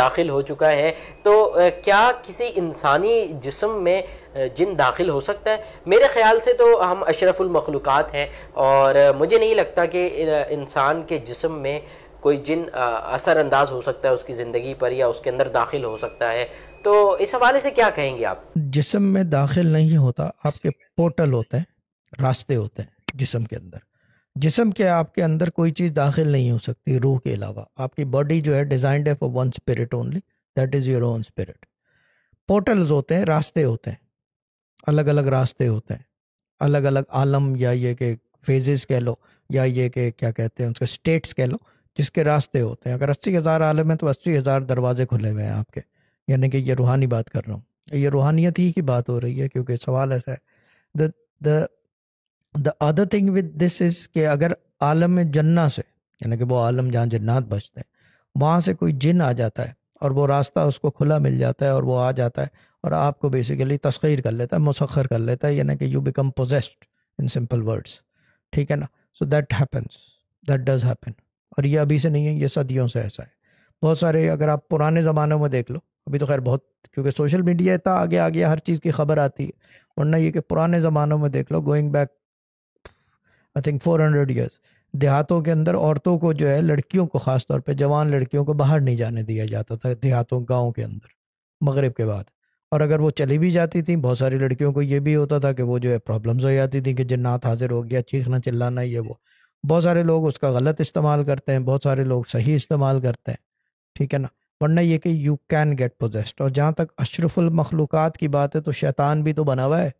दाखिल हो चुका है तो क्या किसी इंसानी जिसम में जिन दाखिल हो सकता है मेरे ख़्याल से तो हम अशरफुलमखलूक़ात हैं और मुझे नहीं लगता कि इंसान के जिसम में कोई जिन असरअंदाज हो सकता है उसकी ज़िंदगी पर या उसके अंदर दाखिल हो सकता है तो इस हवाले से क्या कहेंगे आप जिसम में दाखिल नहीं होता आपके पोर्टल होते हैं रास्ते होते हैं जिसम के अंदर जिसम के आपके अंदर कोई चीज़ दाखिल नहीं हो सकती रूह के अलावा आपकी बॉडी जो है डिज़ाइंड है for one spirit only that is your own spirit portals होते हैं रास्ते होते हैं अलग अलग रास्ते होते हैं अलग अलग आलम या ये के फेजेस कह लो या ये के क्या कहते हैं उसके स्टेट्स कह लो जिसके रास्ते होते हैं अगर अस्सी हज़ार आलम है तो अस्सी हज़ार दरवाजे खुले हुए हैं आपके यानी कि ये रूहानी बात कर रहा हूँ ये रूहानियत ही की बात हो रही है क्योंकि सवाल ऐसा है the the other thing with this is कि अगर आलम जन्ना से यानी कि वो आलम जहाँ जन्नात बचते हैं वहाँ से कोई जिन आ जाता है और वो रास्ता उसको खुला मिल जाता है और वो आ जाता है और आपको बेसिकली तस्खीर कर लेता है मुसखर कर लेता है यानी कि you become possessed in simple words ठीक है ना so that happens that does happen और ये अभी से नहीं है ये सदियों से ऐसा है बहुत सारे अगर आप पुराने ज़मानों में देख लो अभी तो खैर बहुत क्योंकि सोशल मीडिया इतना आगे आ गया हर चीज़ की खबर आती है वरना ये कि पुराने ज़मानों में देख लो going back I think four hundred years देहातों के अंदर औरतों को जो है लड़कियों को ख़ास तौर पे जवान लड़कियों को बाहर नहीं जाने दिया जाता था देहातों गाँव के अंदर मगरब के बाद और अगर वो चली भी जाती थी बहुत सारी लड़कियों को ये भी होता था कि वो जो है प्रॉब्लम्स हो जाती थी कि जन्नात हाजिर हो गया चीखना चिल्लाना ये वो बहुत सारे लोग उसका गलत इस्तेमाल करते हैं बहुत सारे लोग सही इस्तेमाल करते हैं ठीक है ना वरना ये कि यू कैन गेट पोजेस्ट और जहाँ तक अशरफुल मखलूक़ात की बात है तो शैतान भी तो बना हुआ है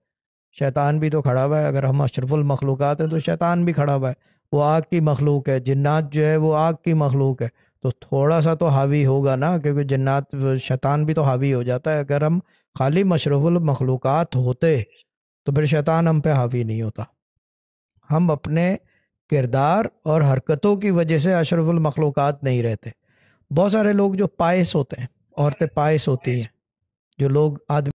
शैतान भी तो खड़ा हुआ है अगर हम अशरफुल मखलूक हैं तो शैतान भी खड़ा हुआ है वो आग की मखलूक है जन्नात जो है वो आग की मखलूक है तो थोड़ा सा तो हावी होगा ना क्योंकि जन्नात शैतान भी तो हावी हो जाता है अगर हम खाली मशरफुल मखलूक होते तो फिर शैतान हम पे हावी नहीं होता हम अपने किरदार और हरकतों की वजह से अशरफुल मखलूक नहीं रहते बहुत सारे लोग जो पायस होते हैं औरतें पायस होती हैं जो लोग आदमी